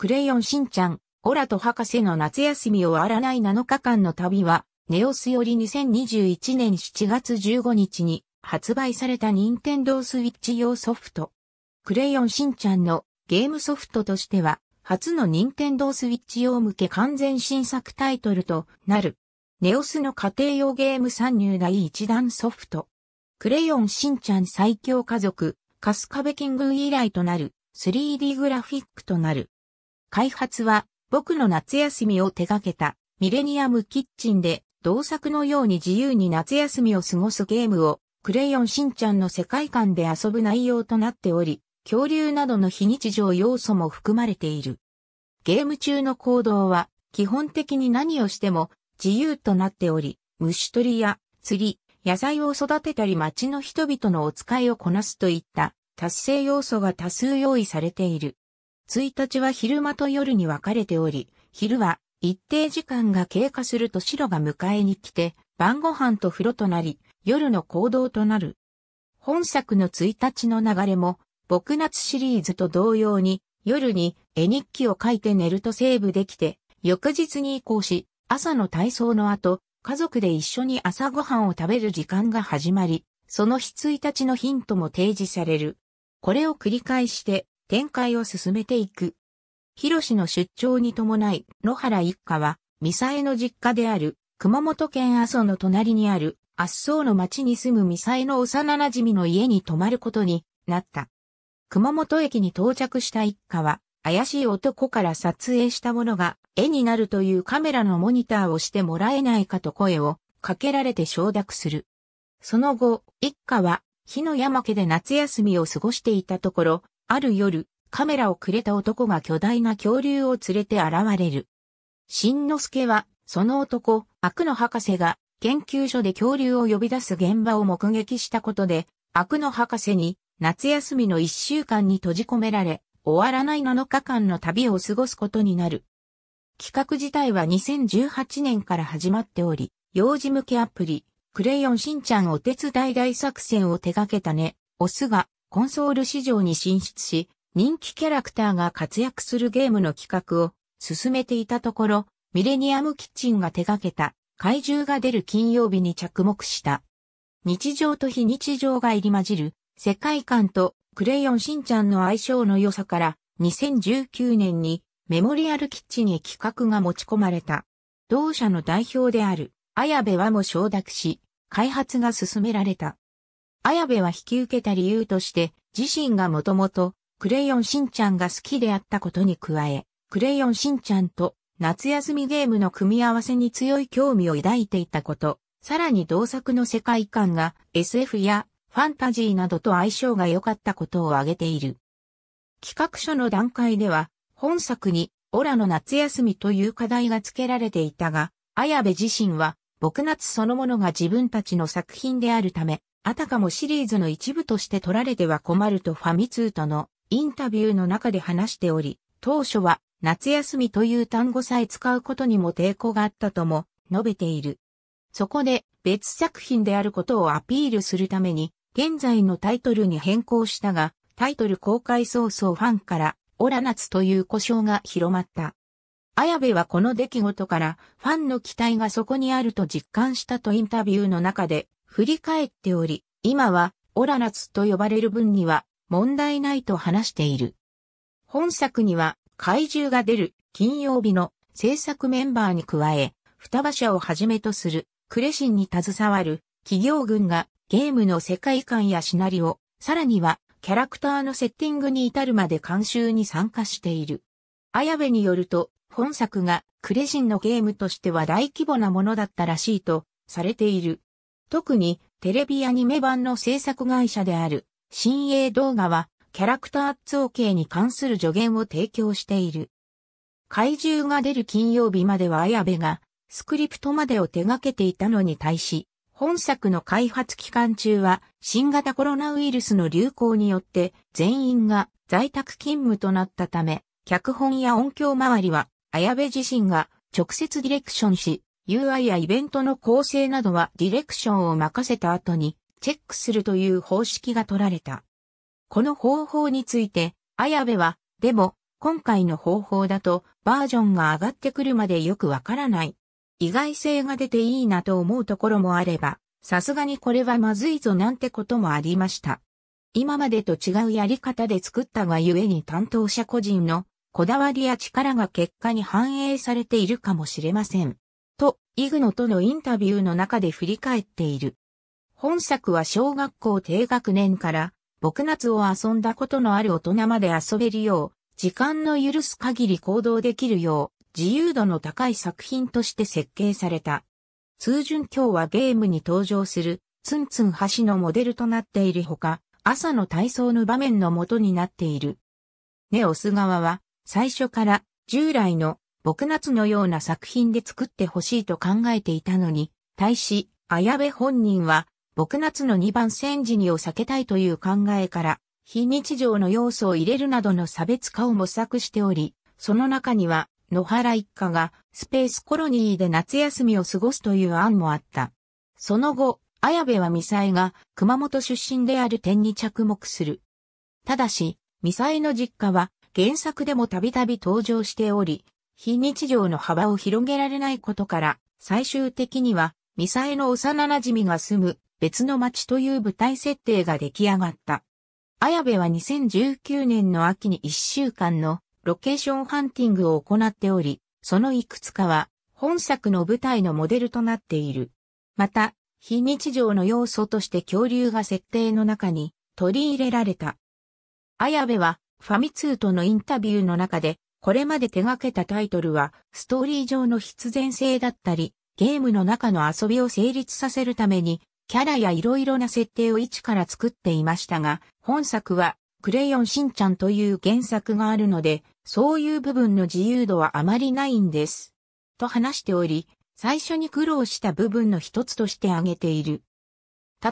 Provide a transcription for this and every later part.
クレヨンしんちゃん、オラと博士の夏休みを終わらない7日間の旅は、ネオスより2021年7月15日に発売された任天堂スイッチ用ソフト。クレヨンしんちゃんのゲームソフトとしては、初の任天堂スイッチ用向け完全新作タイトルとなる。ネオスの家庭用ゲーム参入第一弾ソフト。クレヨンしんちゃん最強家族、カスカベキング以来となる 3D グラフィックとなる。開発は僕の夏休みを手掛けたミレニアムキッチンで同作のように自由に夏休みを過ごすゲームをクレヨンしんちゃんの世界観で遊ぶ内容となっており、恐竜などの非日常要素も含まれている。ゲーム中の行動は基本的に何をしても自由となっており、虫取りや釣り、野菜を育てたり町の人々のお使いをこなすといった達成要素が多数用意されている。1日は昼間と夜に分かれており、昼は一定時間が経過すると白が迎えに来て、晩ご飯と風呂となり、夜の行動となる。本作の1日の流れも、僕夏シリーズと同様に、夜に絵日記を書いて寝るとセーブできて、翌日に移行し、朝の体操の後、家族で一緒に朝ごはんを食べる時間が始まり、その日1日のヒントも提示される。これを繰り返して、展開を進めていく。広氏の出張に伴い、野原一家は、ミサエの実家である、熊本県阿蘇の隣にある、圧草の町に住むミサエの幼馴染の家に泊まることになった。熊本駅に到着した一家は、怪しい男から撮影したものが絵になるというカメラのモニターをしてもらえないかと声をかけられて承諾する。その後、一家は、日の山家で夏休みを過ごしていたところ、ある夜、カメラをくれた男が巨大な恐竜を連れて現れる。しんのすけは、その男、悪の博士が、研究所で恐竜を呼び出す現場を目撃したことで、悪の博士に、夏休みの一週間に閉じ込められ、終わらない7日間の旅を過ごすことになる。企画自体は2018年から始まっており、幼児向けアプリ、クレヨンしんちゃんお手伝い大作戦を手掛けたね、オスがコンソール市場に進出し、人気キャラクターが活躍するゲームの企画を進めていたところ、ミレニアムキッチンが手掛けた怪獣が出る金曜日に着目した。日常と非日常が入り混じる世界観とクレヨンしんちゃんの相性の良さから2019年にメモリアルキッチンへ企画が持ち込まれた。同社の代表である綾部はも承諾し、開発が進められた。綾部は引き受けた理由として、自身がもともと、クレヨンしんちゃんが好きであったことに加え、クレヨンしんちゃんと夏休みゲームの組み合わせに強い興味を抱いていたこと、さらに同作の世界観が SF やファンタジーなどと相性が良かったことを挙げている。企画書の段階では、本作に、オラの夏休みという課題が付けられていたが、綾部自身は、僕夏そのものが自分たちの作品であるため、あたかもシリーズの一部として取られては困るとファミ通とのインタビューの中で話しており、当初は夏休みという単語さえ使うことにも抵抗があったとも述べている。そこで別作品であることをアピールするために現在のタイトルに変更したが、タイトル公開早々ファンからオラ夏という呼称が広まった。綾部はこの出来事からファンの期待がそこにあると実感したとインタビューの中で振り返っており、今はオラナツと呼ばれる分には問題ないと話している。本作には怪獣が出る金曜日の制作メンバーに加え、双葉社をはじめとするクレシンに携わる企業群がゲームの世界観やシナリオ、さらにはキャラクターのセッティングに至るまで監修に参加している。綾部によると、本作がクレジンのゲームとしては大規模なものだったらしいとされている。特にテレビアニメ版の制作会社である新鋭動画はキャラクター造形に関する助言を提供している。怪獣が出る金曜日までは綾部がスクリプトまでを手掛けていたのに対し、本作の開発期間中は新型コロナウイルスの流行によって全員が在宅勤務となったため、脚本や音響周りは綾部自身が直接ディレクションし、UI やイベントの構成などはディレクションを任せた後にチェックするという方式が取られた。この方法について、綾部は、でも、今回の方法だとバージョンが上がってくるまでよくわからない。意外性が出ていいなと思うところもあれば、さすがにこれはまずいぞなんてこともありました。今までと違うやり方で作ったがゆえに担当者個人のこだわりや力が結果に反映されているかもしれません。と、イグノとのインタビューの中で振り返っている。本作は小学校低学年から、僕夏を遊んだことのある大人まで遊べるよう、時間の許す限り行動できるよう、自由度の高い作品として設計された。通順今日はゲームに登場する、ツンツン橋のモデルとなっているほか、朝の体操の場面の元になっている。ネオス側は、最初から従来の僕夏のような作品で作ってほしいと考えていたのに、対し、綾部本人は、僕夏の2番戦時にを避けたいという考えから、非日常の要素を入れるなどの差別化を模索しており、その中には、野原一家がスペースコロニーで夏休みを過ごすという案もあった。その後、綾部はミサイが熊本出身である点に着目する。ただし、ミサイの実家は原作でもたびたび登場しており、非日常の幅を広げられないことから、最終的には、ミサエの幼馴染が住む別の町という舞台設定が出来上がった。綾部は2019年の秋に1週間のロケーションハンティングを行っており、そのいくつかは本作の舞台のモデルとなっている。また、非日常の要素として恐竜が設定の中に取り入れられた。綾部はファミ通とのインタビューの中でこれまで手掛けたタイトルは、ストーリー上の必然性だったり、ゲームの中の遊びを成立させるために、キャラや色々な設定を一から作っていましたが、本作は、クレヨンしんちゃんという原作があるので、そういう部分の自由度はあまりないんです。と話しており、最初に苦労した部分の一つとして挙げている。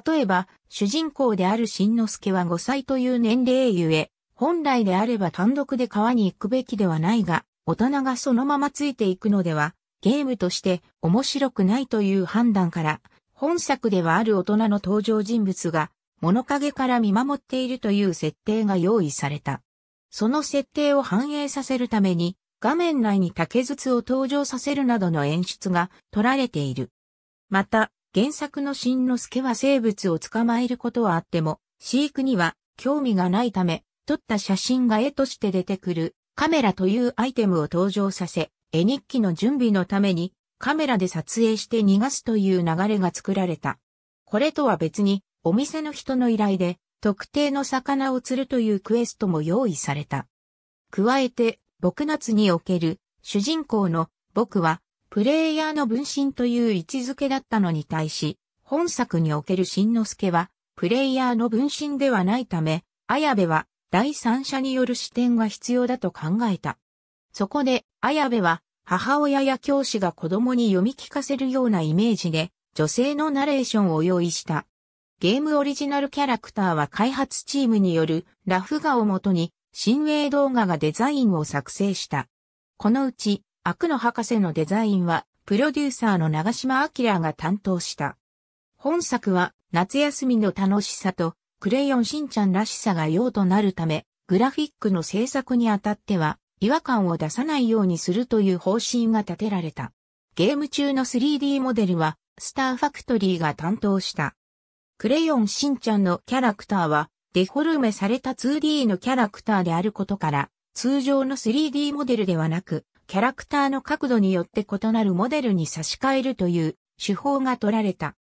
例えば、主人公であるしんのすけは5歳という年齢ゆえ、本来であれば単独で川に行くべきではないが、大人がそのままついていくのでは、ゲームとして面白くないという判断から、本作ではある大人の登場人物が、物陰から見守っているという設定が用意された。その設定を反映させるために、画面内に竹筒を登場させるなどの演出が取られている。また、原作の新之助は生物を捕まえることはあっても、飼育には興味がないため、撮った写真が絵として出てくるカメラというアイテムを登場させ、絵日記の準備のためにカメラで撮影して逃がすという流れが作られた。これとは別にお店の人の依頼で特定の魚を釣るというクエストも用意された。加えて、僕夏における主人公の僕はプレイヤーの分身という位置づけだったのに対し、本作における新之助はプレイヤーの分身ではないため、綾部は第三者による視点が必要だと考えた。そこで、綾部は、母親や教師が子供に読み聞かせるようなイメージで、女性のナレーションを用意した。ゲームオリジナルキャラクターは開発チームによるラフ画をもとに、新鋭動画がデザインを作成した。このうち、悪の博士のデザインは、プロデューサーの長島明が担当した。本作は、夏休みの楽しさと、クレヨンしんちゃんらしさが用となるため、グラフィックの制作にあたっては、違和感を出さないようにするという方針が立てられた。ゲーム中の 3D モデルは、スターファクトリーが担当した。クレヨンしんちゃんのキャラクターは、デフォルメされた 2D のキャラクターであることから、通常の 3D モデルではなく、キャラクターの角度によって異なるモデルに差し替えるという手法が取られた。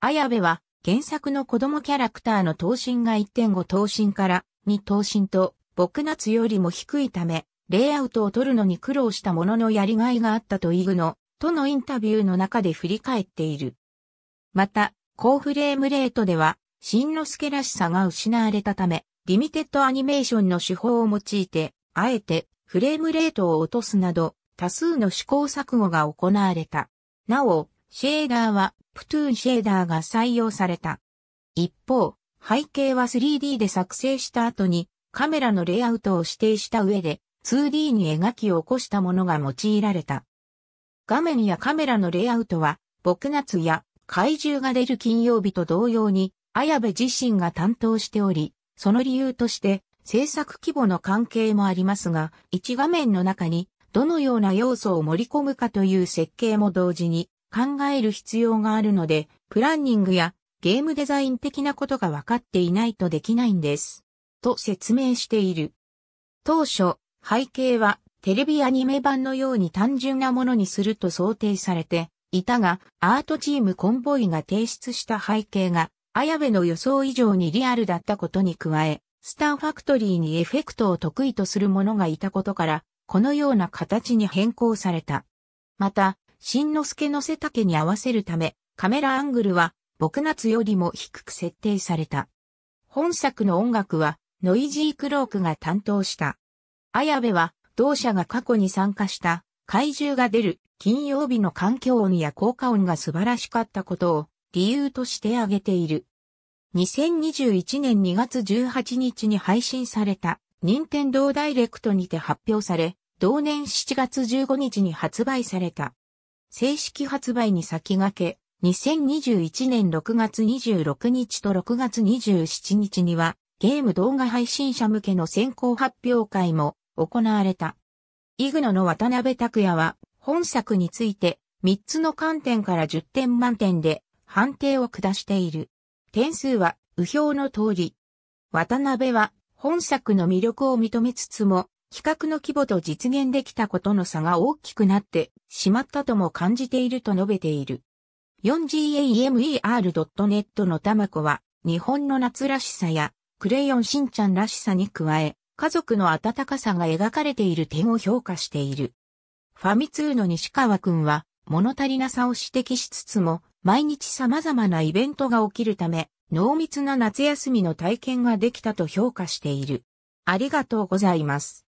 綾部は原作の子供キャラクターの等身が1.5等身から2等身と、僕夏よりも低いため、レイアウトを取るのに苦労したもののやりがいがあったとイグノ、とのインタビューの中で振り返っている。また、高フレームレートでは、しんのすけらしさが失われたため、リミテッドアニメーションの手法を用いて、あえてフレームレートを落とすなど、多数の試行錯誤が行われた。なお、シェーダーはプトゥーンシェーダーが採用された。一方、背景は 3D で作成した後にカメラのレイアウトを指定した上で 2D に描き起こしたものが用いられた。画面やカメラのレイアウトは、僕夏や怪獣が出る金曜日と同様に、綾部自身が担当しており、その理由として制作規模の関係もありますが、1画面の中にどのような要素を盛り込むかという設計も同時に考える必要があるので、プランニングやゲームデザイン的なことが分かっていないとできないんです。と説明している。当初、背景はテレビアニメ版のように単純なものにすると想定されていたが、アートチームコンボイが提出した背景が、綾部の予想以上にリアルだったことに加え、スターファクトリーにエフェクトを得意とする者がいたことから、このような形に変更された。また、新之助の背丈に合わせるため、カメラアングルは、僕夏よりも低く設定された。本作の音楽は、ノイジー・クロークが担当した。綾部は、同社が過去に参加した、怪獣が出る、金曜日の環境音や効果音が素晴らしかったことを、理由として挙げている。2021年2月18日に配信された、任天堂ダイレクトにて発表され、同年7月15日に発売された。正式発売に先駆け、2021年6月26日と6月27日には、ゲーム動画配信者向けの先行発表会も行われた。イグノの渡辺拓也は、本作について、3つの観点から10点満点で判定を下している。点数は、右表の通り。渡辺は、本作の魅力を認めつつも、比較の規模と実現できたことの差が大きくなってしまったとも感じていると述べている。4gamer.net のタマコは、日本の夏らしさや、クレヨンしんちゃんらしさに加え、家族の温かさが描かれている点を評価している。ファミ通の西川くんは、物足りなさを指摘しつつも、毎日様々なイベントが起きるため、濃密な夏休みの体験ができたと評価している。ありがとうございます。